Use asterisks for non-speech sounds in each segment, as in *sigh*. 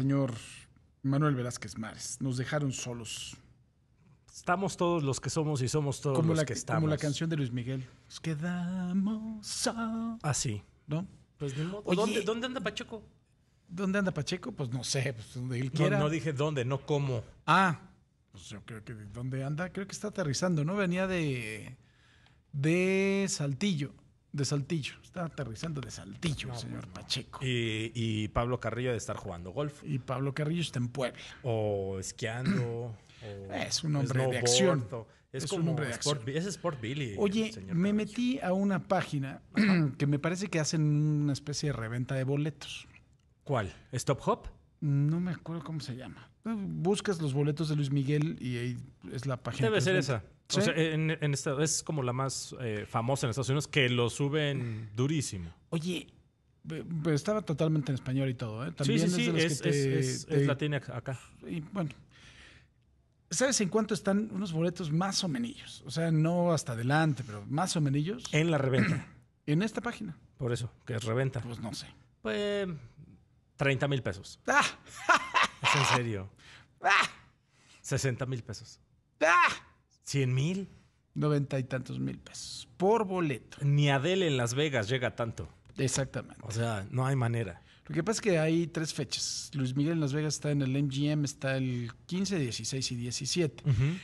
señor Manuel Velázquez Mares. Nos dejaron solos. Estamos todos los que somos y somos todos los que estamos. Como la canción de Luis Miguel. Nos quedamos Así. Ah, ¿No? Pues ¿Dónde, ¿Dónde anda Pacheco? ¿Dónde anda Pacheco? Pues no sé, pues él No, dije dónde, no cómo. Ah, pues yo creo que dónde anda, creo que está aterrizando, ¿no? Venía de, de Saltillo. De Saltillo, está aterrizando de Saltillo, señor pues Pacheco. Y, y, Pablo Carrillo de estar jugando golf. Y Pablo Carrillo está en Puebla. O esquiando. *clears throat* es un hombre de acción. Es, como un hombre de sport, Es Sport Billy. Oye, me metí a una página *clears throat* que me parece que hacen una especie de reventa de boletos. ¿Cuál? ¿Stop Hop? No me acuerdo cómo se llama. Buscas los boletos de Luis Miguel y ahí es la página. Debe ser esa en, es como la más eh, famosa en Estados Unidos, que lo suben mm. durísimo. Oye, estaba totalmente en español y todo, ¿eh? También sí, sí, sí. Es, de acá. Y bueno. ¿Sabes en cuánto están unos boletos más o menillos? O sea, no hasta adelante, pero más o menillos. En la reventa. *clears throat* en esta página. Por eso, que es reventa. Pues no sé. Pues 30 mil pesos. *laughs* ¡Ah! Es en serio. ¡Ah! 60 mil pesos. ¡Ah! ¿Cien mil? Noventa y tantos mil pesos por boleto. Ni Adele en Las Vegas llega tanto. Exactamente. O sea, no hay manera. Lo que pasa es que hay tres fechas. Luis Miguel en Las Vegas está en el MGM, está el 15, 16 y 17.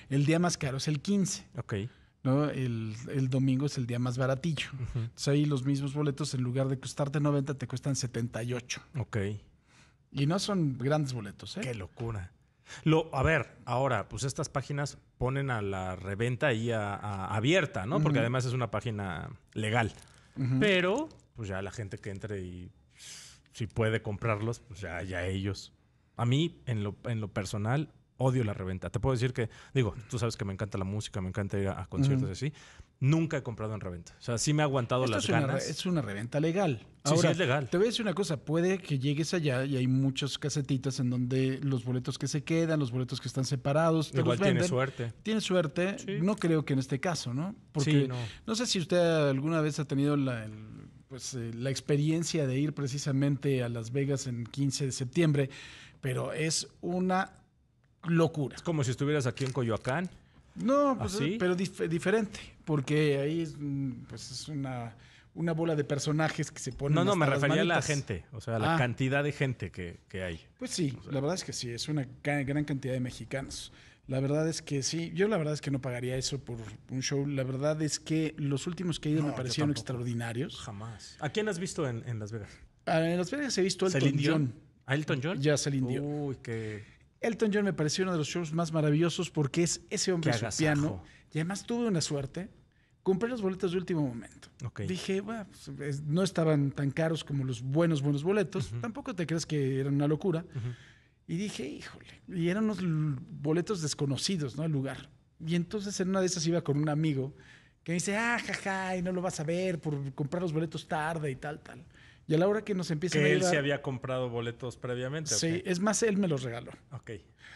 El día más caro es el 15. Ok. ¿no? El, domingo es el día más baratillo. Entonces ahí los mismos boletos, en lugar de costarte 90, te cuestan 78. Ok. Y no son grandes boletos, ¿eh? Qué locura. Lo, a ver, ahora, pues estas páginas ponen a la reventa ahí a, abierta, ¿no? Porque además es una página legal. Pero, pues ya la gente que entre y si puede comprarlos, pues ya, ya ellos. A mí, en lo, personal, odio la reventa. Te puedo decir que, digo, tú sabes que me encanta la música, me encanta ir a, conciertos y así. Nunca he comprado en reventa. O sea, sí me ha aguantado las ganas. es una reventa legal. Ahora, sí, sí, es legal. Te voy a decir una cosa. Puede que llegues allá y hay muchas casetitas en donde los boletos que se quedan, los boletos que están separados. Igual tiene suerte. Tiene suerte. No creo que en este caso, ¿no? Porque no. sé si usted alguna vez ha tenido la, pues, eh, la experiencia de ir precisamente a Las Vegas en 15 de septiembre, pero es una locura. Es como si estuvieras aquí en Coyoacán. No, pues, pero diferente porque ahí es, mm, pues, es una, bola de personajes que se ponen. No, no, me refería a la gente, o sea, a la ah. cantidad de gente que, hay. Pues sí, la verdad es que sí, es una gran cantidad de mexicanos. La verdad es que sí, yo la verdad es que no pagaría eso por un show. La verdad es que los últimos que he ido me parecieron extraordinarios. Jamás. ¿A quién has visto en, Las Vegas? Ah, en Las Vegas he visto a Elton John. ¿A Elton John? Ya Celine Uy, qué Elton John me pareció uno de los shows más maravillosos porque es ese hombre su piano. Y además tuve una suerte. Compré los boletos de último momento. Dije, pues, no estaban tan caros como los buenos, buenos boletos. Tampoco te crees que era una locura. Y dije, híjole. Y eran unos boletos desconocidos, ¿no? El lugar. Y entonces en una de esas iba con un amigo que me dice, ah, jaja, y no lo vas a ver por comprar los boletos tarde y tal, tal. Y a la hora que nos empieza a él se había comprado boletos previamente. Sí, es más, él me los regaló. Ok.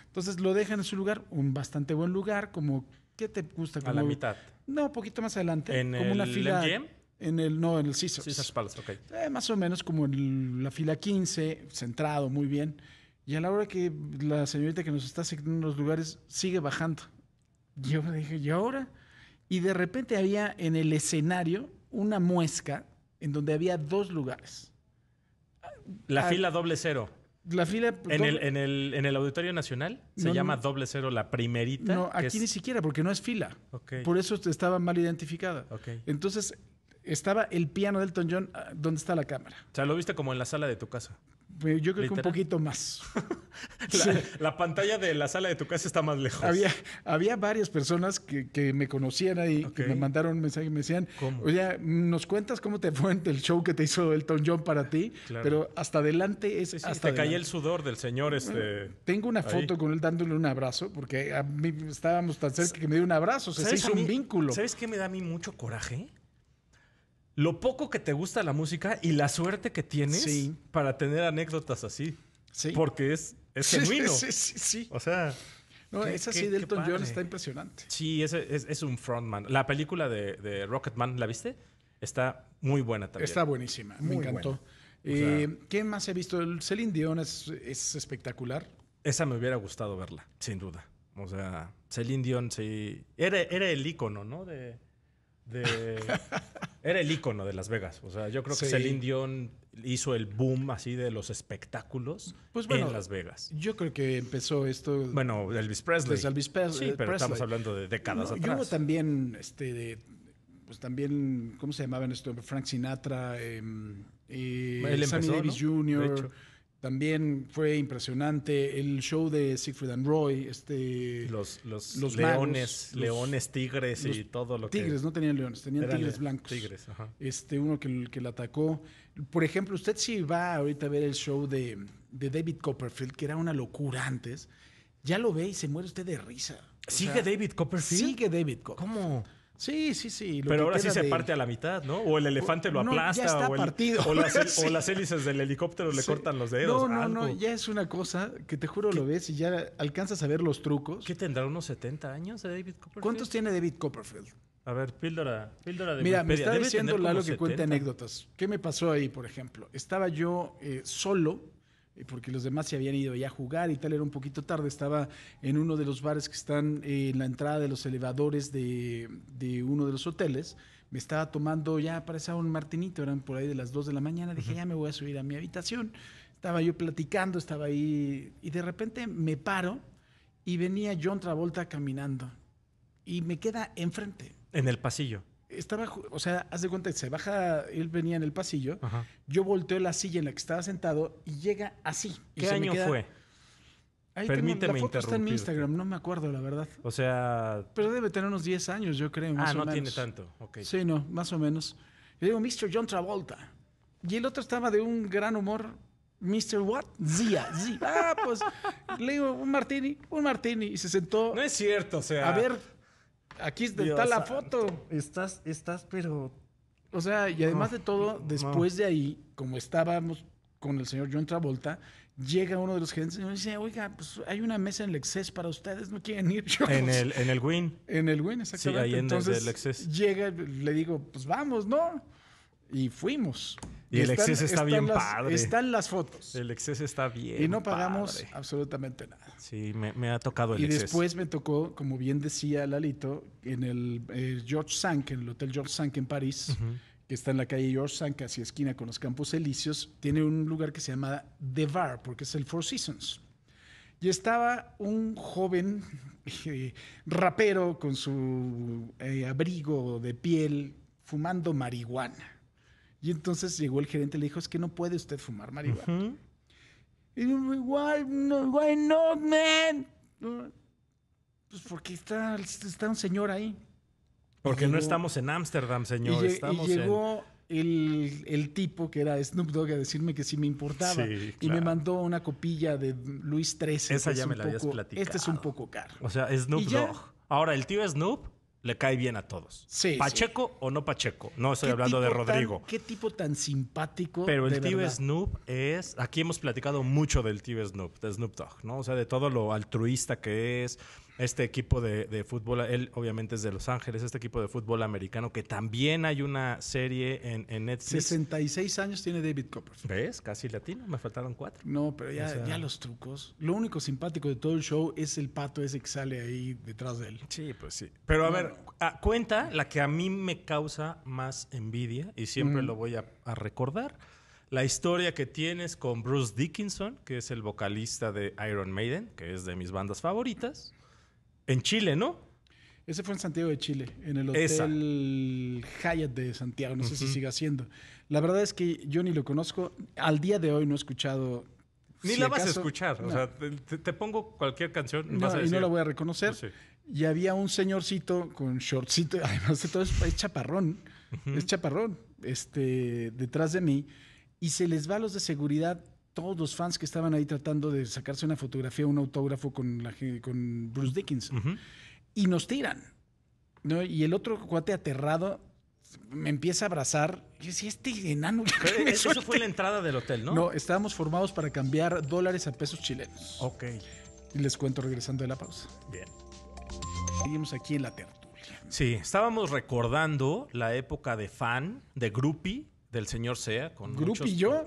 Entonces lo dejan en su lugar, un bastante buen lugar, como... ¿Qué te gusta? a la mitad. No, un poquito más adelante. ¿En el una fila, En el, no, en el Caesars. Caesars Palace, ok. Eh, más o menos como en la fila 15, centrado, muy bien. Y a la hora que la señorita que nos está asignando los lugares sigue bajando. Yo me dije, ¿y ahora? Y de repente había en el escenario una muesca en donde había dos lugares. La ah, fila doble cero. La fila. En, el, Auditorio Nacional se llama doble cero la primerita. No, aquí ni siquiera, porque no es fila. Por eso estaba mal identificada. Entonces, estaba el piano de Elton John, ah, ¿dónde está la cámara? O sea, lo viste como en la sala de tu casa. Eh, yo creo que un poquito más. *laughs* la, pantalla de la sala de tu casa está más lejos. Había, había varias personas que, me conocían ahí, que me mandaron un mensaje y me decían, oye, nos cuentas cómo te fue el show que te hizo Elton John para ti, pero hasta adelante es... hasta te el sudor del señor este... tengo una foto con él dándole un abrazo, porque a mí estábamos tan cerca que me dio un abrazo, se hizo un vínculo. ¿Sabes qué me da a mí mucho coraje? lo poco que te gusta la música y la suerte que tienes para tener anécdotas así. Sí. Porque es, genuino. Sí, sí, sí. O sea. No, esa sí Delton John está impresionante. Sí, es, es, un frontman. La película de, Rocketman, ¿la viste? Está muy buena también. Está buenísima, me encantó. Eh, ¿Qué más he visto? El Celine Dion es, espectacular. Esa me hubiera gustado verla, sin duda. O sea, Celine Dion sí. Era, era el icono, ¿no? De, de... Era el icono de Las Vegas. O sea, yo creo que Celine Dion hizo el boom así de los espectáculos pues en Las Vegas. Yo creo que empezó esto. Bueno, Elvis Presley. Pues Elvis pero estamos hablando de décadas atrás. Yo también, este, pues también, ¿cómo se llamaban esto? Frank Sinatra, em, eh, Sammy Davis Jr. También fue impresionante el show de Siegfried and Roy, este los, leones, leones, tigres y todo lo que Tigres, no tenían leones, tenían tigres blancos. Tigres, Este uno que que la atacó. Por ejemplo, usted si va ahorita a ver el show de, David Copperfield, que era una locura antes, ya lo ve y se muere usted de risa. ¿Sigue David Copperfield? Sigue David Copperfield. ¿Cómo? Sí, sí, sí. Pero ahora sí se parte a la mitad, ¿no? O el elefante lo aplasta. o, partido. *laughs* O, las, hélices del helicóptero le cortan los dedos. No, no, no. Ya es una cosa que te juro lo ves y ya alcanzas a ver los trucos. ¿Qué tendrá unos 70 años de David Copperfield? ¿Cuántos tiene David Copperfield? A ver, píldora, de Mira, me está diciendo Lalo que cuente anécdotas. ¿Qué me pasó ahí, por ejemplo? Estaba yo eh, solo porque los demás se habían ido ya a jugar y tal, era un poquito tarde, estaba en uno de los bares que están eh, en la entrada de los elevadores de, uno de los hoteles, me estaba tomando ya parecía un martinito, eran por ahí de las 2 de la mañana, dije, ya me voy a subir a mi habitación, estaba yo platicando, estaba ahí, y de repente me paro y venía John Travolta caminando y me queda enfrente. En el pasillo estaba, o sea, haz de cuenta que se baja, él venía en el pasillo, yo volteo la silla en la que estaba sentado y llega así. ¿Qué año fue? Permíteme tengo, mi Instagram, no me acuerdo la verdad. O sea... Pero debe tener unos 10 años, yo creo, ah, no tiene tanto, Sí, no, más o menos. Le digo, Mr. John Travolta. Y el otro estaba de un gran humor, Mr. What? Zia, Zia. Ah, pues le digo, un martini, un martini. Y se sentó. No es cierto, o sea. A ver Aquí está la foto. Estás, estás, pero. O sea, y además ah, de todo, después de ahí, como estábamos con el señor John Travolta, llega uno de los gerentes y dice, oiga, pues hay una mesa en el Excess para ustedes, ¿no quieren ir? en, el, en el Win. En el Win, exactamente. Sí, Entonces, Llega, le digo, pues vamos, ¿no? Y fuimos. Y, el exceso está bien padre. Están las fotos. El exceso está bien. Y no pagamos absolutamente nada. Sí, me, ha tocado el y exceso. Y después me tocó, como bien decía Lalito, en el eh, George Sank, en el Hotel George Sank en París, que está en la calle George Sank, casi esquina con los Campos Elíseos, tiene un lugar que se llama The Bar, porque es el Four Seasons. Y estaba un joven eh, rapero con su eh, abrigo de piel fumando marihuana y entonces llegó el gerente y le dijo, es que no puede usted fumar marihuana. Y yo, why, no, why not, man? Pues porque está, está un señor ahí. Porque no estamos en Ámsterdam, señor. Y, llegó el, tipo que era Snoop Dogg a decirme que sí me importaba. Y me mandó una copilla de Luis XIII. Esa ya me la habías platicado. Este es un poco caro. O sea, Snoop Dogg. Ahora, el tío Snoop le cae bien a todos. Pacheco o no Pacheco. No estoy hablando de Rodrigo. qué tipo tan simpático. Pero el tío Snoop es. Aquí hemos platicado mucho del tibe Snoop, de Snoop Dogg, ¿no? O sea, de todo lo altruista que es, este equipo de, fútbol, él obviamente es de Los Ángeles, este equipo de fútbol americano, que también hay una serie en, en Netflix. 66 años tiene David Coppers. ¿Ves? Casi latino, me faltaron cuatro. No, pero ya, los trucos. Lo único simpático de todo el show es el pato ese que sale ahí detrás de él. Sí, pues sí. Pero a ver, ah, cuenta la que a mí me causa más envidia y siempre mm. lo voy a recordar la historia que tienes con Bruce Dickinson, que es el vocalista de Iron Maiden, que es de mis bandas favoritas. En Chile, ¿no? Ese fue en Santiago de Chile, en el Hotel Hyatt de Santiago, no sé si siga siendo. La verdad es que yo ni lo conozco, al día de hoy no he escuchado ni la vas a escuchar. O sea, te, pongo cualquier canción. No, y no la voy a reconocer. Y había un señorcito con shortcito, *laughs* además de todo, es, chaparrón. Es chaparrón. Este, detrás de mí. Y se les va a los de seguridad todos los fans que estaban ahí tratando de sacarse una fotografía, un autógrafo con, con Bruce Dickinson. Y nos tiran. ¿no? Y el otro cuate aterrado me empieza a abrazar. Yo decía, este enano. eso fue la entrada del hotel, ¿no? No, estábamos formados para cambiar dólares a pesos chilenos. Ok. Y les cuento regresando de la pausa. Bien. Seguimos aquí en la tertulia. Sí, estábamos recordando la época de fan, de groupie del señor Sea. Con ¿Groupie y yo?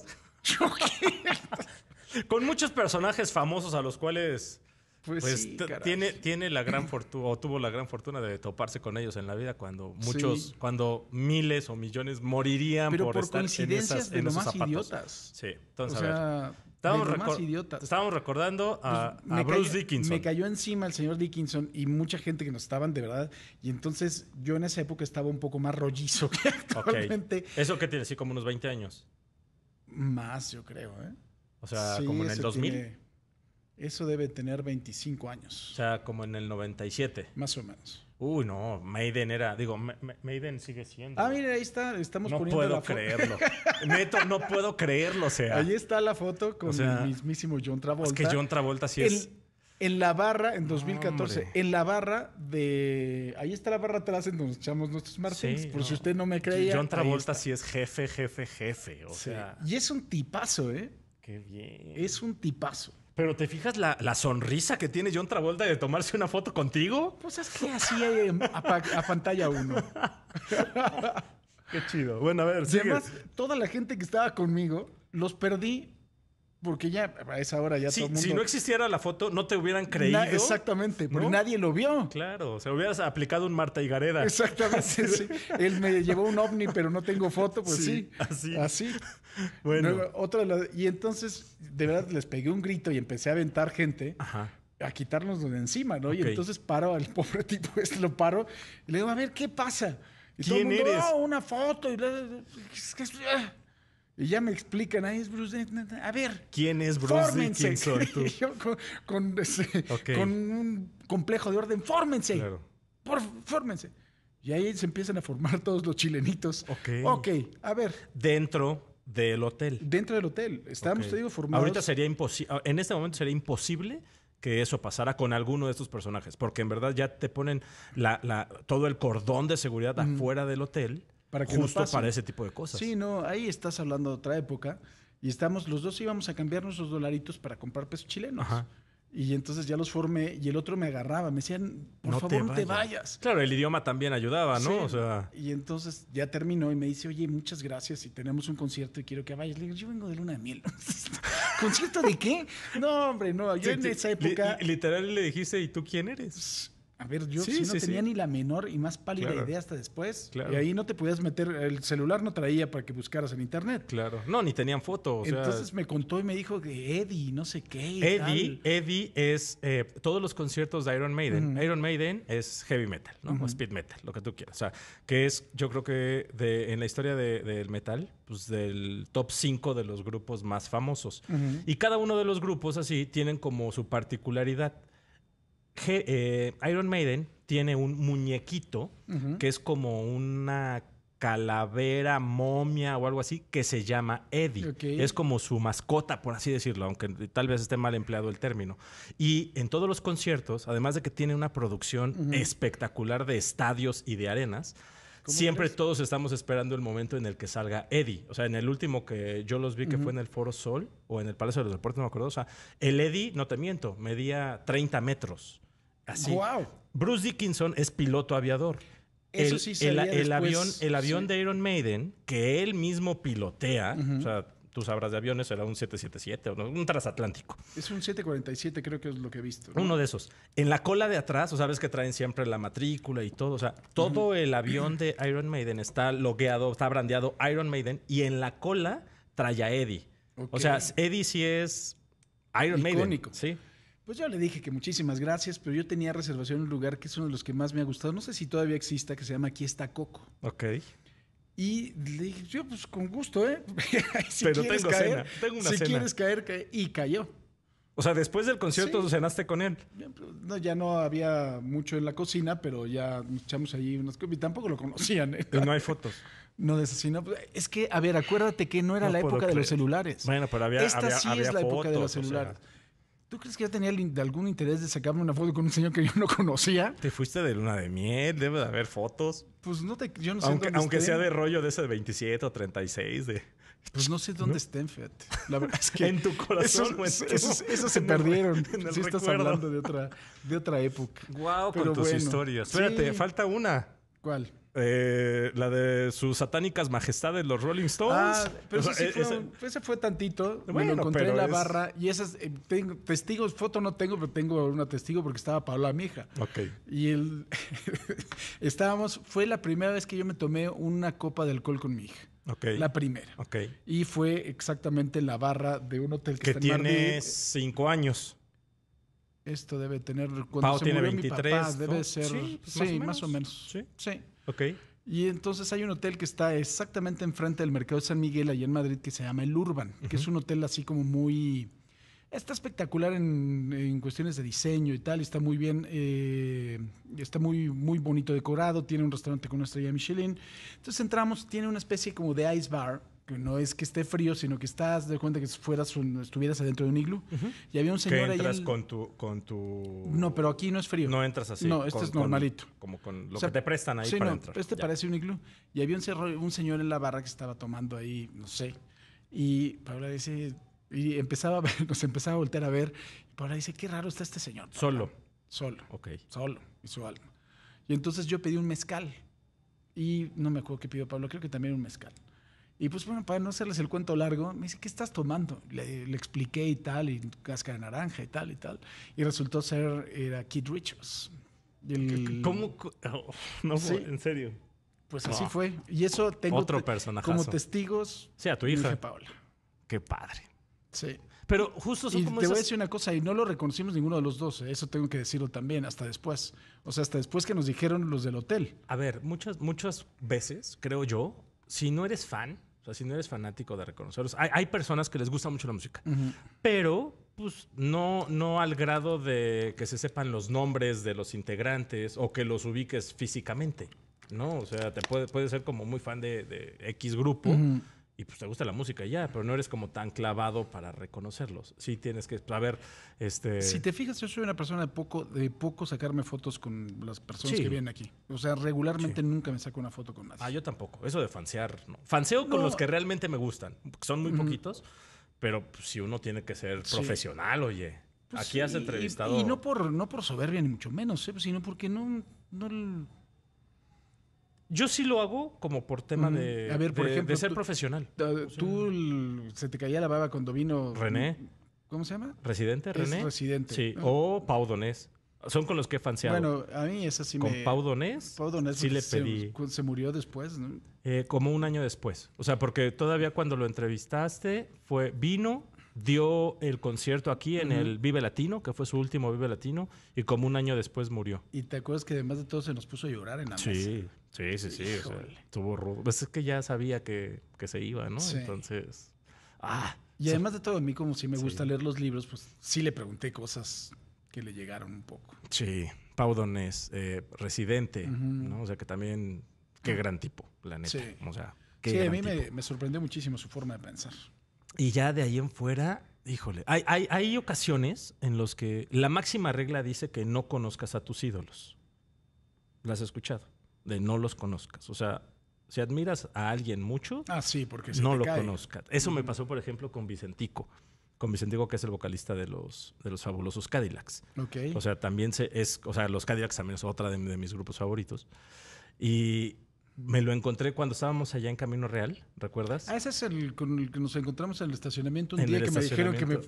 Con muchos personajes famosos a los cuales pues, pues tiene, tiene la gran fortuna o tuvo la gran fortuna de toparse con ellos en la vida cuando muchos, cuando miles o millones morirían por, estar coincidencias de más idiotas. Sí, entonces a ver. Estábamos, recordando a, pues, Bruce Dickinson. Me cayó encima el señor Dickinson y mucha gente que nos estaban de verdad. Y entonces yo en esa época estaba un poco más rollizo que actualmente. ¿Eso qué tiene? Así como unos 20 años. Más, yo creo, ¿eh? O sea, como en el 2000. eso debe tener 25 años. O sea, como en el 97. Más o menos. Uy, no, Maiden era, digo, Maiden sigue siendo. Ah, mire, ahí está, estamos no puedo creerlo. *laughs* Neto, no puedo creerlo, o sea. Ahí está la foto con el mismísimo John Travolta. Es que John Travolta sí es en la barra, en 2014, en la barra de. Ahí está la barra atrás en donde echamos nuestros martes, por si usted no me creía. John Travolta sí es jefe, jefe, jefe. O sea. Y es un tipazo, ¿eh? Qué bien. Es un tipazo. Pero te fijas la, sonrisa que tiene John Travolta de tomarse una foto contigo. Pues es que así a, pantalla uno. *laughs* Qué chido. Bueno, a ver, sigue. Además, toda la gente que estaba conmigo los perdí porque ya a esa hora ya todo mundo... Si no existiera la foto, no te hubieran creído. exactamente, porque nadie lo vio. Claro, se hubieras aplicado un Marta y Gareda. Exactamente, sí. *laughs* Él me llevó un ovni, pero no tengo foto, pues sí. así. Así. *laughs* Bueno. otra y entonces, de verdad, les pegué un grito y empecé a aventar gente. a quitarnos de encima, ¿no? Y entonces paro al *laughs* pobre tipo, este lo paro le digo, a ver, ¿qué pasa? Y ¿Quién eres? Ah, una foto. Y ah. Y ya me explican, ahí es Bruce A ver. ¿Quién es Bruce fórmense. *laughs* Yo con, un complejo de orden, fórmense. Por, fórmense. Y ahí se empiezan a formar todos los chilenitos. Ok. Ok, a ver. Dentro del hotel. Dentro del hotel. Estábamos, te digo, formados. Ahorita sería imposible. En este momento sería imposible que eso pasara con alguno de estos personajes. Porque en verdad ya te ponen la, todo el cordón de seguridad mm. afuera del hotel para Justo para ese tipo de cosas. Sí, no, ahí estás hablando de otra época y estamos, los dos íbamos a cambiar nuestros dolaritos para comprar pesos chilenos. Y entonces ya los formé y el otro me agarraba, me decían, por favor, no te vayas. Claro, el idioma también ayudaba, ¿no? o sea... Y entonces ya terminó y me dice, oye, muchas gracias y tenemos un concierto y quiero que vayas. Le digo, yo vengo de Luna de Miel. *laughs* ¿Concierto de qué? No, hombre, no, yo en esa época... literal le dijiste, ¿y tú quién eres? A ver, yo si no tenía ni la menor y más pálida idea hasta después. Y ahí no te podías meter, el celular no traía para que buscaras en internet. Claro. No, ni tenían fotos. Entonces me contó y me dijo que Eddie, no sé qué. Eddie, Eddie es eh, todos los conciertos de Iron Maiden. Iron Maiden es heavy metal, ¿no? O speed metal, lo que tú quieras. O sea, que es, yo creo que en la historia del metal, pues del top 5 de los grupos más famosos. Y cada uno de los grupos así tienen como su particularidad. Eh, Iron Maiden tiene un muñequito que es como una calavera, momia o algo así que se llama Eddie. Es como su mascota, por así decirlo, aunque tal vez esté mal empleado el término. Y en todos los conciertos, además de que tiene una producción espectacular de estadios y de arenas, siempre todos estamos esperando el momento en el que salga Eddie. O sea, en el último que yo los vi, que fue en el Foro Sol o en el Palacio de los Deportes, no me acuerdo. O sea, el Eddie, no te miento, medía 30 metros. Así. Bruce Dickinson es piloto aviador. Eso el, sí el, el avión, el avión de Iron Maiden, que él mismo pilotea, o sea, tú sabrás de aviones, era un 777 o un transatlántico. Es un 747, creo que es lo que he visto. Uno de esos. En la cola de atrás, o sabes que traen siempre la matrícula y todo. O sea, todo el avión de Iron Maiden está logueado, está brandeado Iron Maiden y en la cola trae a Eddie. O sea, Eddie sí es Iron Maiden. Sí. Pues yo le dije que muchísimas gracias, pero yo tenía reservación en un lugar que es uno de los que más me ha gustado. No sé si todavía exista, que se llama Aquí está Coco. Ok. Y le dije, yo pues con gusto, ¿eh? *laughs* pero tengo caer, cena, si quieres caer, cae, y cayó. O sea, después del concierto cenaste con él. Pues, no, ya no había mucho en la cocina, pero ya nos echamos ahí unas copias. Tampoco lo conocían. ¿eh? no hay fotos. *laughs* No de pues, Es que, a ver, acuérdate que no era la época de los celulares. Bueno, pero había Esta sí es la época de los celulares. ¿Tú crees que yo tenía algún interés de sacarme una foto con un señor que yo no conocía? Te fuiste de luna de miel, debe de haber fotos. Pues no te, yo no sé aunque, sea de rollo de ese de 27 o 36 de... Pues no sé *laughs* dónde estén, fíjate. La verdad es que... *laughs* en tu corazón. Esos, *laughs* se perdieron. estás hablando de otra, de otra época. Wow, con tus historias. Espérate, falta una. ¿Cuál? Eh, la de sus satánicas majestades, los Rolling Stones. Ah, pero eh, ese, fue tantito. Bueno, encontré la barra y esas. Eh, tengo, testigos, foto no tengo, pero tengo una testigo porque estaba Paola, mi hija. Ok. Y él *laughs* estábamos. Fue la primera vez que yo me tomé una copa de alcohol con mi hija. Ok La primera. Ok Y fue exactamente la barra de un hotel que, tiene 5 cinco años. Esto debe tener. Cuando tiene 23. debe ser. Pues, sí, más, o menos. más o menos. Sí. sí. Y entonces hay un hotel que está exactamente enfrente del mercado de San Miguel, allá en Madrid, que se llama El Urban, que es un hotel así como muy. Está espectacular en, cuestiones de diseño y tal, está muy bien, eh, está muy, muy bonito decorado, tiene un restaurante con una estrella Michelin. Entonces entramos, tiene una especie como de ice bar, no es que esté frío, sino que estás de cuenta que fueras estuvieras adentro de un iglú. Y había un señor que entras con tu con tu No, pero aquí no es frío. No entras así. No, este es normalito. como con lo que te prestan ahí para entrar. Este parece un iglú. Y había un, un señor en la barra que estaba tomando ahí, no sé. Y Paula dice y empezaba *laughs* nos empezaba a voltear a ver y Paula dice, "Qué raro está este señor." Solo. Solo. Ok. Solo y su alma. Y entonces yo pedí un mezcal. Y no me acuerdo qué pidió Pablo, creo que también un mezcal. Y pues bueno, para no hacerles el cuento largo, me dice, ¿qué estás tomando? Le, expliqué y tal, y casca de naranja y tal y tal. Y resultó ser, era Kid Richards. ¿Cómo? Oh, no, en serio. Pues así fue. Y eso tengo Otro personaje como testigos. Sí, a tu hija. Dije, Paola. Qué padre. Sí. Pero justo son y Te voy a decir una cosa, y no lo reconocimos ninguno de los dos, ¿eh? eso tengo que decirlo también, hasta después. O sea, hasta después que nos dijeron los del hotel. A ver, muchas, muchas veces, creo yo, si no eres fan, o sea, si no eres fanático de reconocerlos, hay, personas que les gusta mucho la música, pero pues no, no al grado de que se sepan los nombres de los integrantes o que los ubiques físicamente, ¿no? O sea, te puede, puede ser como muy fan de, X grupo y pues te gusta la música ya, pero no eres como tan clavado para reconocerlos. Sí tienes que saber pues, este Si te fijas, yo soy una persona de poco de poco sacarme fotos con las personas que vienen aquí. O sea, regularmente nunca me saco una foto con nadie. Ah, yo tampoco. Eso de fansear, no. Fanseo con los que realmente me gustan, son muy poquitos, pero pues, si uno tiene que ser profesional, oye. Pues aquí has entrevistado y, no por no por soberbia ni mucho menos, ¿eh? sino porque no no yo sí lo hago como por tema de, ser profesional. Tú, se te caía la baba cuando vino. René. ¿Cómo se llama? Residente, René. residente. Sí, o Pau Donés. Son con los que he Bueno, a mí esa sí con me... Con Pau Donés, Pau sí le pedí... Se, se murió después, ¿no? Eh, como un año después. O sea, porque todavía cuando lo entrevistaste fue... Vino, dio el concierto aquí en el Vive Latino, que fue su último Vive Latino, y como un año después murió. Y te acuerdas que además de todo se nos puso a llorar en la sí, Sí, sí, sí, estuvo pues es que ya sabía que, se iba, ¿no? Entonces, ah. Y además de todo, a mí como si me gusta leer los libros, pues sí le pregunté cosas que le llegaron un poco. Sí, Pau Donés, eh, residente, ¿no? O sea, que también, qué ah. gran tipo, la neta. Sí. a mí me, me sorprendió muchísimo su forma de pensar. Y ya de ahí en fuera, híjole, hay, ocasiones en las que la máxima regla dice que no conozcas a tus ídolos. ¿Las has escuchado? De no los conozcas. O sea, si admiras a alguien mucho, ah, no lo conozcas. Eso me pasó, por ejemplo, con Vicentico. Con Vicentico, que es el vocalista de los, de los fabulosos Cadillacs. Okay. O sea, también se, es, o sea, los Cadillacs también es otra de mis grupos favoritos. Y, me lo encontré cuando estábamos allá en Camino Real, ¿recuerdas? Ah, ese es el con el que nos encontramos en el estacionamiento un día que me dijeron que me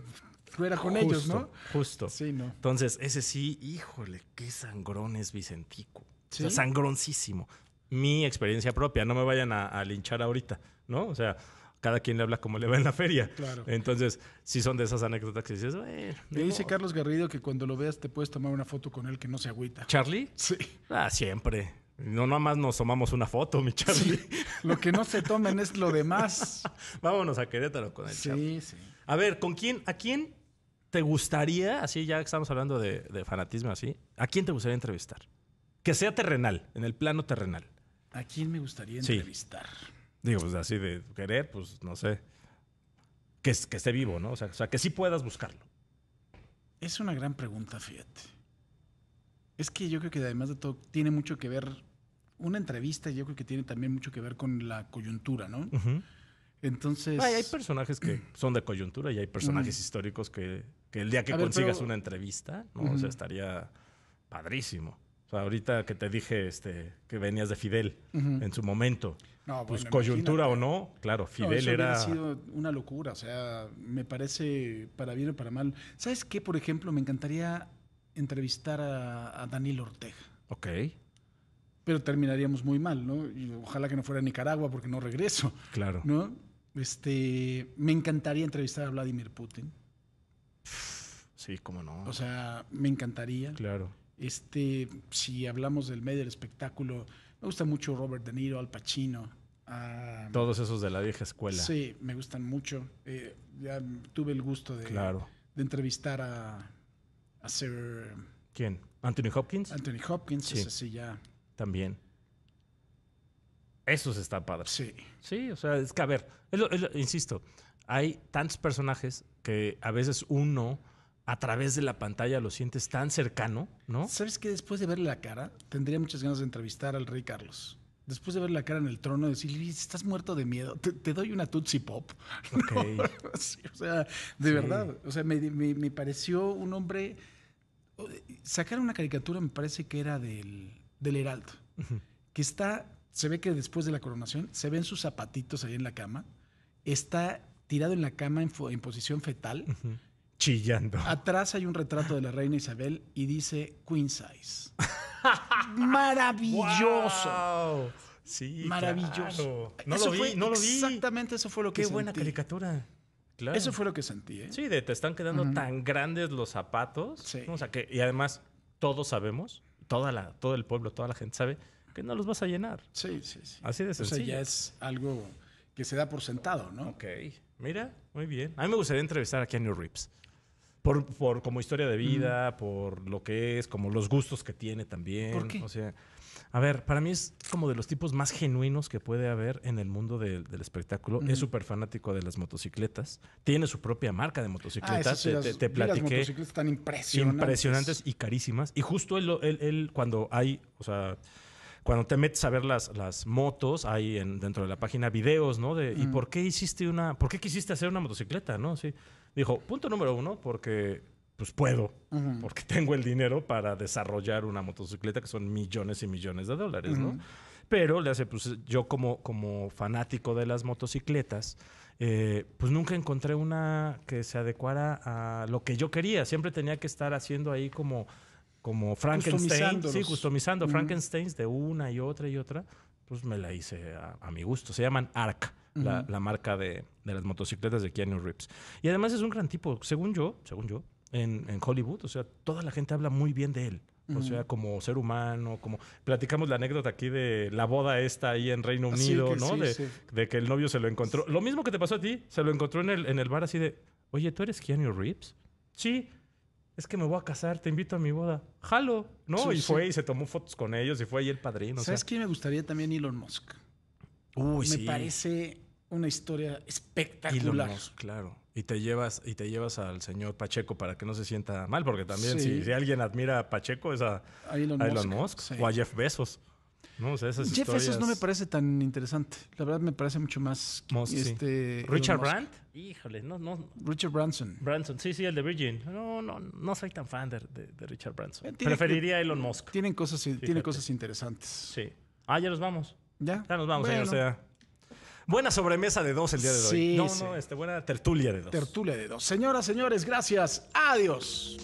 fuera con ellos, ¿no? Justo. Sí, ¿no? Entonces, ese sí, híjole, qué sangrón es Vicentico. O sea, sangroncísimo. Mi experiencia propia, no me vayan a, linchar ahorita, ¿no? O sea, cada quien le habla como le va en la feria. Claro. Entonces, sí son de esas anécdotas que dices, bueno. Me dice Carlos Garrido que cuando lo veas te puedes tomar una foto con él que no se agüita. ¿Charlie? Sí. Ah, siempre. No, nomás más nos tomamos una foto, mi Charlie. lo que no se tomen es lo demás. *laughs* Vámonos a Querétaro con el Sí, A ver, ¿con quién, a quién te gustaría, así ya estamos hablando de, fanatismo así, ¿a quién te gustaría entrevistar? Que sea terrenal, en el plano terrenal. ¿A quién me gustaría entrevistar? Digo, pues así de querer, pues no sé. Que, que esté vivo, ¿no? O sea, o sea, que sí puedas buscarlo. Es una gran pregunta, fíjate. Es que yo creo que además de todo tiene mucho que ver, una entrevista yo creo que tiene también mucho que ver con la coyuntura, ¿no? Entonces... hay personajes que *clears throat* son de coyuntura y hay personajes históricos que, el día que consigas una entrevista, ¿no? O sea, estaría padrísimo. O sea, ahorita que te dije este, que venías de Fidel en su momento. No, pues coyuntura o no, claro, Fidel era... sido una locura, o sea, me parece para bien o para mal. ¿Sabes qué, por ejemplo? Me encantaría entrevistar a, Daniel Ortega. Ok. Pero terminaríamos muy mal, ¿no? ojalá que no fuera a Nicaragua porque no regreso. Claro. ¿No? Este, me encantaría entrevistar a Vladimir Putin. Sí, cómo no. O sea, me encantaría. Claro. Este, si hablamos del medio del espectáculo, me gusta mucho Robert De Niro, Al Pacino. A, Todos esos de la vieja escuela. Sí, me gustan mucho. Eh, ya tuve el gusto de, claro. de entrevistar a ¿Quién? ¿Anthony Hopkins? Anthony Hopkins, sí. es así ya. También. Eso está padre. Sí. Sí, o sea, es que a ver, insisto, hay tantos personajes que a veces uno a través de la pantalla lo sientes tan cercano, ¿no? ¿Sabes que después de verle la cara, tendría muchas ganas de entrevistar al rey Carlos? Después de ver la cara en el trono, decir estás muerto de miedo, te, doy una tutsi Pop. *laughs* *laughs* o sea, de verdad, o sea, me, me pareció un hombre Sacar una caricatura, me parece que era del, Heraldo, que está, se ve que después de la coronación, se ven sus zapatitos ahí en la cama, está tirado en la cama en, posición fetal, chillando. Atrás hay un retrato de la reina Isabel y dice Queen Size. *laughs* Maravilloso. maravilloso. No, lo vi, no lo vi, Exactamente eso fue lo que Qué buena caricatura. Eso fue lo que sentí. ¿eh? Sí, de te están quedando tan grandes los zapatos. Sí. O sea, que, y además, todos sabemos, toda la, todo el pueblo, toda la gente sabe que no los vas a llenar. Sí, sí, sí. Así de sencillo. O sea, ya es algo que se da por sentado, ¿no? Ok. Mira, muy bien. A mí me gustaría entrevistar aquí a New Rips Por, por como historia de vida, por lo que es, como los gustos que tiene también. ¿Por O sea, a ver, para mí es como de los tipos más genuinos que puede haber en el mundo del espectáculo. Es súper fanático de las motocicletas. Tiene su propia marca de motocicletas. Ah, te, te, platiqué. Las motocicletas están impresionantes. Impresionantes y carísimas. Y justo él, cuando hay, o sea cuando te metes a ver las, motos, hay dentro de la página videos, ¿no? ¿Y por qué hiciste una, por qué quisiste hacer una motocicleta, no? Sí. Dijo, punto número uno, porque pues puedo, porque *laughs* tengo el dinero para desarrollar una motocicleta que son millones y millones de dólares, ¿no? Pero le hace, pues yo como, como fanático de las motocicletas, eh, pues nunca encontré una que se adecuara a lo que yo quería. Siempre tenía que estar haciendo ahí como, como Frankenstein. Sí, customizando Frankensteins de una y otra y otra. Pues me la hice a, mi gusto. Se llaman ARC. La, marca de, de, las motocicletas de Keanu Reeves. Y además es un gran tipo. Según yo, según yo, en, Hollywood. O sea, toda la gente habla muy bien de él. O sea, mm. como ser humano, como platicamos la anécdota aquí de la boda esta ahí en Reino ah, Unido, ¿no? de, que el novio se lo encontró. Lo mismo que te pasó a ti, se lo encontró en el, en el bar así de, oye, ¿tú eres Keanu Reeves? Sí, es que me voy a casar, te invito a mi boda. Jalo, ¿no? y fue y se tomó fotos con ellos y fue ahí el padrino. ¿Sabes o quién me gustaría también Elon Musk? Uy, sí. Me parece una historia espectacular. claro. Y te llevas, y te llevas al señor Pacheco para que no se sienta mal, porque también si, alguien admira a Pacheco es a, Elon, Musk, o a Jeff Bezos. Jeff Bezos no me parece tan interesante. La verdad me parece mucho más este, Richard Brandt. Híjole, no, no. Richard Branson. Branson, sí, sí, el de Virgin. No, no, no soy tan fan de, Richard Branson. Eh, Preferiría a Elon Musk. Tienen cosas, tiene cosas interesantes. Sí. Ah, ya nos vamos. Ya. Ya nos vamos, señor. O sea, Buena sobremesa de dos el día de hoy. Sí, no, no, este, buena tertulia de dos. Tertulia de dos. Señoras, señores, gracias. Adiós.